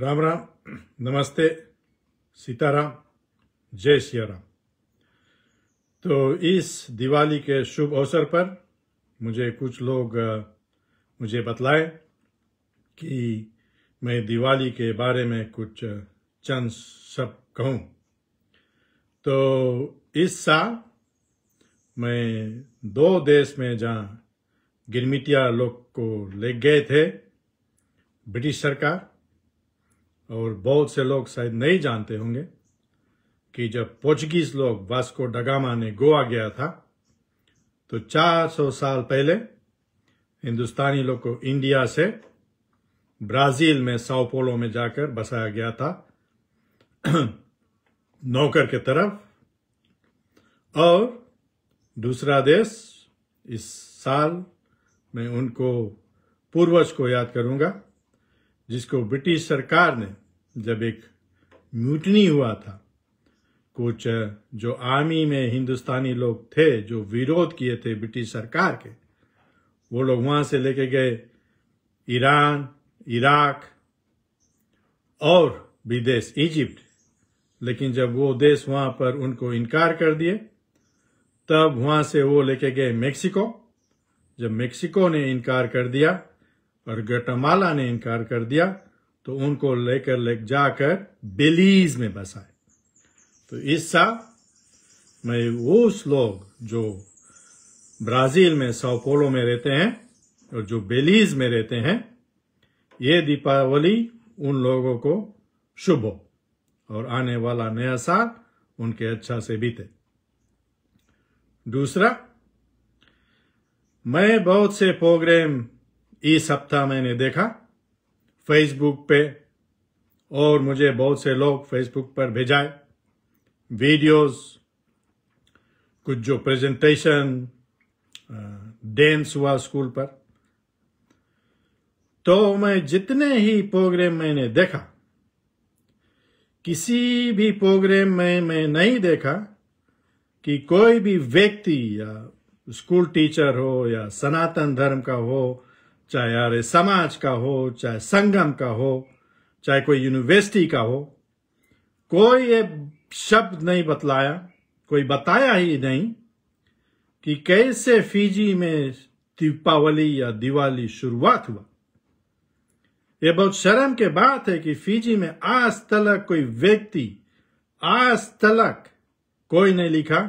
राम राम नमस्ते सीताराम जय सिया राम तो इस दिवाली के शुभ अवसर पर मुझे कुछ लोग मुझे बतलाए कि मैं दिवाली के बारे में कुछ चंद शब्द कहूँ तो इस साल मैं दो देश में जहाँ गिरमिटिया लोग को ले गए थे ब्रिटिश सरकार और बहुत से लोग शायद नहीं जानते होंगे कि जब पोर्चुगीज लोग वास्को डगामा ने गोवा गया था तो 400 साल पहले हिंदुस्तानी लोग को इंडिया से ब्राजील में साओपोलो में जाकर बसाया गया था नौकर के तरफ और दूसरा देश इस साल मैं उनको पूर्वज को याद करूंगा जिसको ब्रिटिश सरकार ने जब एक म्यूटनी हुआ था कुछ जो आर्मी में हिंदुस्तानी लोग थे जो विरोध किए थे ब्रिटिश सरकार के वो लोग वहां से लेके गए ईरान इराक और विदेश इजिप्ट लेकिन जब वो देश वहां पर उनको इनकार कर दिए तब वहां से वो लेके गए मेक्सिको जब मेक्सिको ने इनकार कर दिया और गटमाला ने इनकार कर दिया तो उनको लेकर ले जाकर बेलीज में बसाए तो इस साल मैं वो लोग जो ब्राजील में साओपोलो में रहते हैं और जो बेलीज में रहते हैं ये दीपावली उन लोगों को शुभ हो और आने वाला नया साल उनके अच्छा से बीते दूसरा मैं बहुत से प्रोग्राम इस सप्ताह मैंने देखा फेसबुक पे और मुझे बहुत से लोग फेसबुक पर भेजाए वीडियोस कुछ जो प्रेजेंटेशन डेंस हुआ स्कूल पर तो मैं जितने ही प्रोग्राम मैंने देखा किसी भी प्रोग्राम में मैं नहीं देखा कि कोई भी व्यक्ति या स्कूल टीचर हो या सनातन धर्म का हो चाहे यार समाज का हो चाहे संगम का हो चाहे कोई यूनिवर्सिटी का हो कोई ये शब्द नहीं बतलाया कोई बताया ही नहीं कि कैसे फिजी में दीपावली या दिवाली शुरुआत हुआ यह बहुत शर्म के बात है कि फिजी में आज तलक कोई व्यक्ति आज तलक कोई नहीं लिखा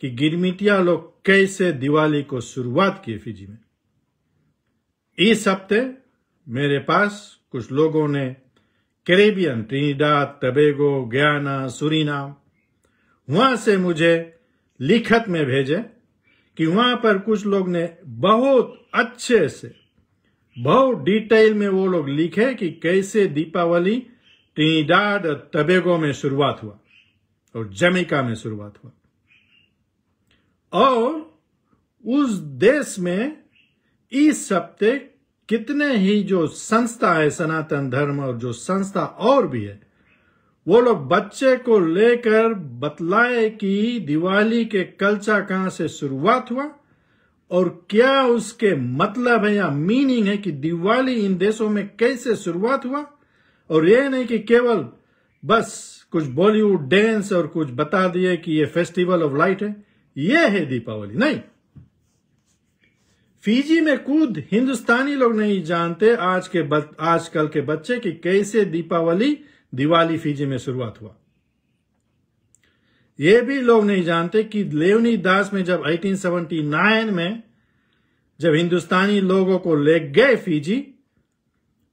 कि गिरमिटिया लोग कैसे दिवाली को शुरुआत किए फिजी में इस हफ्ते मेरे पास कुछ लोगों ने Caribbean Trinidad Tobago Guyana Suriname वहां से मुझे लिखत में भेजे कि वहां पर कुछ लोग ने बहुत अच्छे से बहुत डिटेल में वो लोग लिखे कि कैसे दीपावली ट्रिनिडाड और तबेगो में शुरुआत हुआ और जमिका में शुरुआत हुआ और उस देश में इस हफ्ते कितने ही जो संस्था है सनातन धर्म और जो संस्था और भी है वो लोग बच्चे को लेकर बतलाए कि दिवाली के कल्चा कहां से शुरुआत हुआ और क्या उसके मतलब है या मीनिंग है कि दिवाली इन देशों में कैसे शुरुआत हुआ और ये नहीं कि केवल बस कुछ बॉलीवुड डांस और कुछ बता दिए कि ये फेस्टिवल ऑफ लाइट है ये है दीपावली नहीं फिजी में कूद हिंदुस्तानी लोग नहीं जानते आज के आजकल के बच्चे की कैसे दीपावली दिवाली फीजी में शुरुआत हुआ ये भी लोग नहीं जानते कि लेवनी दास में जब 1879 में जब हिंदुस्तानी लोगों को ले गए फीजी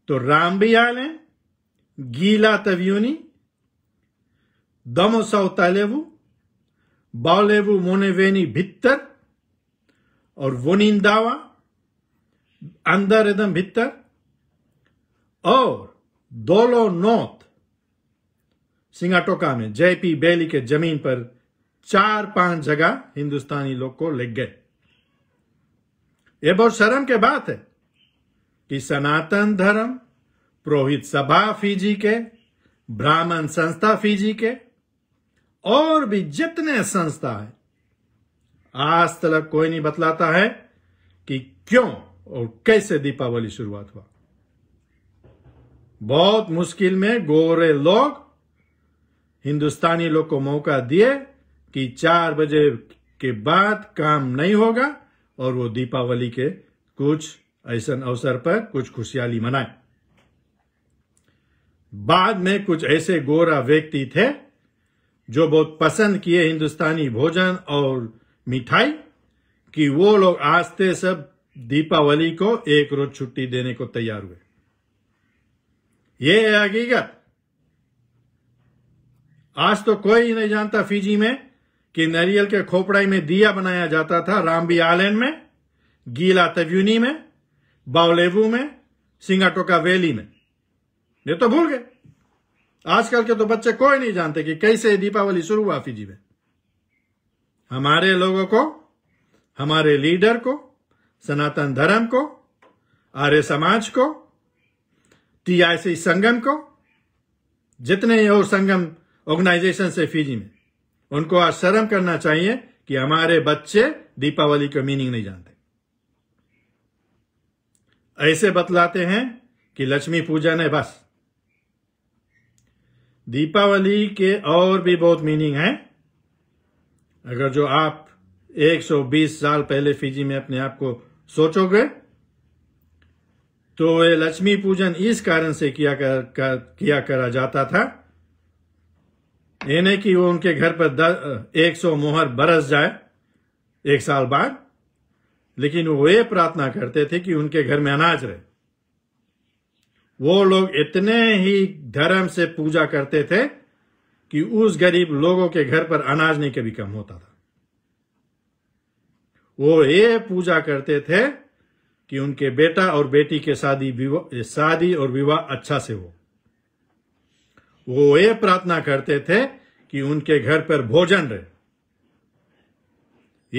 तो रामबियाल गीला तव्यूनी दमो तालेवू बाउलेवू मोनेवेनी भित्तर और वोनिंदावा अंदर एकदम भीतर और दोलो नौत सिंगाटोका में जेपी बेली के जमीन पर चार पांच जगह हिंदुस्तानी लोग को लग गए यह बहुत शर्म के बात है कि सनातन धर्म पुरोहित सभा फीजी के ब्राह्मण संस्था फीजी के और भी जितने संस्था है आज तक कोई नहीं बतलाता है कि क्यों और कैसे दीपावली शुरुआत हुआ बहुत मुश्किल में गोरे लोग हिंदुस्तानी लोग को मौका दिए कि चार बजे के बाद काम नहीं होगा और वो दीपावली के कुछ ऐसा अवसर पर कुछ खुशहाली मनाए बाद में कुछ ऐसे गोरा व्यक्ति थे जो बहुत पसंद किए हिंदुस्तानी भोजन और मिठाई कि वो लोग आस्ते सब दीपावली को एक रोज छुट्टी देने को तैयार हुए ये है हकीकत आज तो कोई नहीं जानता फिजी में कि नरियल के खोपड़ाई में दिया बनाया जाता था रामबी आलैंड में गीला तव्यूनी में बावलेवू में सिंगाटोका वैली में ये तो भूल गए आजकल के तो बच्चे कोई नहीं जानते कि कैसे दीपावली शुरू हुआ फिजी में हमारे लोगों को हमारे लीडर को सनातन धर्म को आर्य समाज को टीआईसी संगम को जितने और संगम ऑर्गेनाइजेशन से फीजी में उनको आज शर्म करना चाहिए कि हमारे बच्चे दीपावली का मीनिंग नहीं जानते ऐसे बतलाते हैं कि लक्ष्मी पूजन है बस दीपावली के और भी बहुत मीनिंग है अगर जो आप 120 साल पहले फिजी में अपने आप को सोचोगे तो ये लक्ष्मी पूजन इस कारण से किया कर, कर, किया करा जाता था यानी कि वो उनके घर पर एक सौ मोहर बरस जाए एक साल बाद लेकिन वो ये प्रार्थना करते थे कि उनके घर में अनाज रहे वो लोग इतने ही धर्म से पूजा करते थे कि उस गरीब लोगों के घर पर अनाज नहीं कभी कम होता था वो ये पूजा करते थे कि उनके बेटा और बेटी के शादी शादी और विवाह अच्छा से हो वो ये प्रार्थना करते थे कि उनके घर पर भोजन रहे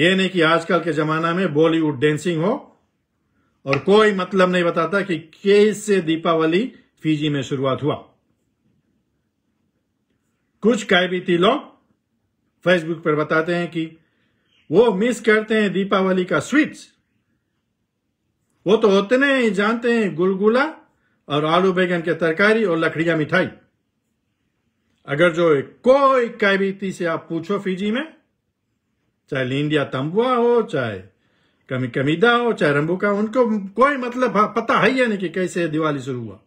ये नहीं कि आजकल के जमाना में बॉलीवुड डेंसिंग हो और कोई मतलब नहीं बताता कि कैसे दीपावली फिजी में शुरुआत हुआ कुछ कायबीती लोग फेसबुक पर बताते हैं कि वो मिस करते हैं दीपावली का स्वीट्स वो तो उतने ही जानते हैं गुलगुला और आलू बैगन के तरकारी और लकड़िया मिठाई अगर जो कोई कैबीती से आप पूछो फिजी में चाहे लिंडिया तंबुआ हो चाहे कमी कमीदा हो चाहे रंबुका उनको कोई मतलब हाँ, पता है ही नहीं कि कैसे दिवाली शुरू हुआ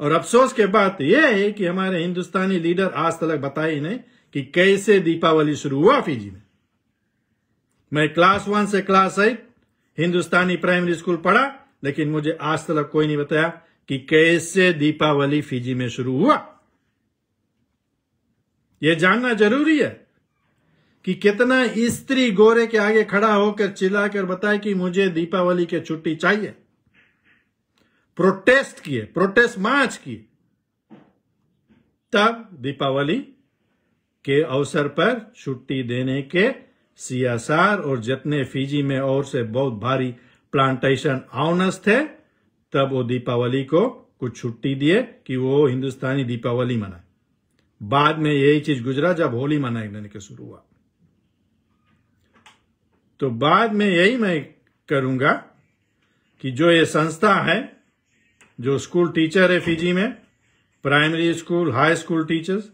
और अफसोस के बात यह है कि हमारे हिंदुस्तानी लीडर आज तक बताए ही नहीं कि कैसे दीपावली शुरू हुआ फिजी में मैं क्लास वन से class eight Hindustani primary school पढ़ा लेकिन मुझे आज तक कोई नहीं बताया कि कैसे दीपावली फिजी में शुरू हुआ यह जानना जरूरी है कि कितना स्त्री गोरे के आगे खड़ा होकर चिल्लाकर बताए कि मुझे दीपावली की छुट्टी चाहिए प्रोटेस्ट किए प्रोटेस्ट मार्च किए तब दीपावली के अवसर पर छुट्टी देने के सीएसआर और जितने फीजी में और से बहुत भारी प्लांटेशन आउनस थे तब वो दीपावली को कुछ छुट्टी दिए कि वो हिंदुस्तानी दीपावली मनाए बाद में यही चीज गुजरा जब होली मनाने के शुरू हुआ तो बाद में यही मैं करूंगा कि जो ये संस्था है जो स्कूल टीचर है फीजी में primary school high school teachers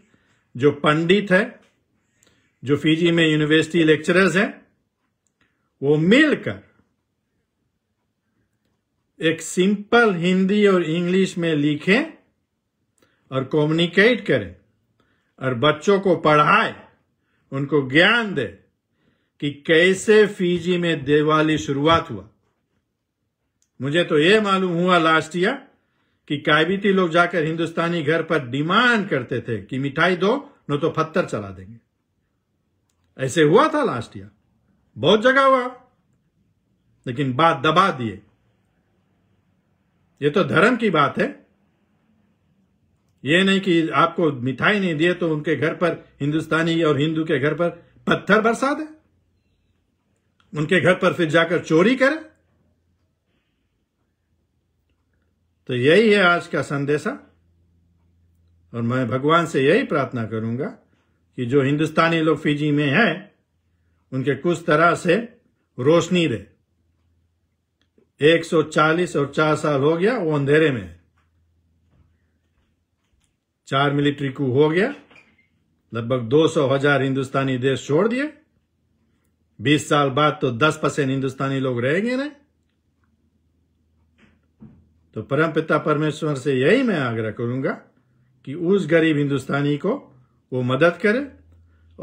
जो पंडित है जो फीजी में यूनिवर्सिटी लेक्चरर्स हैं वो मिलकर एक सिंपल हिंदी और इंग्लिश में लिखें और कम्युनिकेट करें और बच्चों को पढ़ाए उनको ज्ञान दे कि कैसे फीजी में दिवाली शुरुआत हुआ मुझे तो यह मालूम हुआ लास्ट ईयर कि कायबीती लोग जाकर हिंदुस्तानी घर पर डिमांड करते थे कि मिठाई दो न तो पत्थर चला देंगे ऐसे हुआ था लास्ट ईयर बहुत जगह हुआ लेकिन बात दबा दिए ये तो धर्म की बात है ये नहीं कि आपको मिठाई नहीं दिए तो उनके घर पर हिंदुस्तानी और हिंदू के घर पर पत्थर बरसा दे उनके घर पर फिर जाकर चोरी करे तो यही है आज का संदेशा और मैं भगवान से यही प्रार्थना करूंगा कि जो हिंदुस्तानी लोग फिजी में हैं उनके कुछ तरह से रोशनी दे 140 और चार साल हो गया वो अंधेरे में चार मिलिट्री कू हो गया लगभग दो सौ हजार हिंदुस्तानी देश छोड़ दिए 20 साल बाद तो 10 परसेंट हिंदुस्तानी लोग रहेंगे ना तो परमपिता परमेश्वर से यही मैं आग्रह करूंगा कि उस गरीब हिंदुस्तानी को वो मदद करे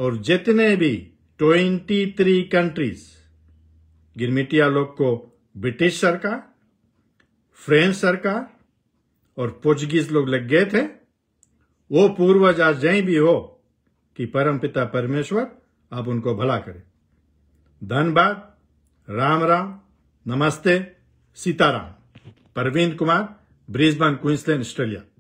और जितने भी 23 कंट्रीज गिरमिटिया लोग को ब्रिटिश सरकार फ्रेंच सरकार और पोर्चुगीज लोग लग गए थे वो पूर्वज आज जय भी हो कि परमपिता परमेश्वर आप उनको भला करें धन्यवाद राम राम नमस्ते Sitaram Parveen Kumar Brisbane Queensland Australia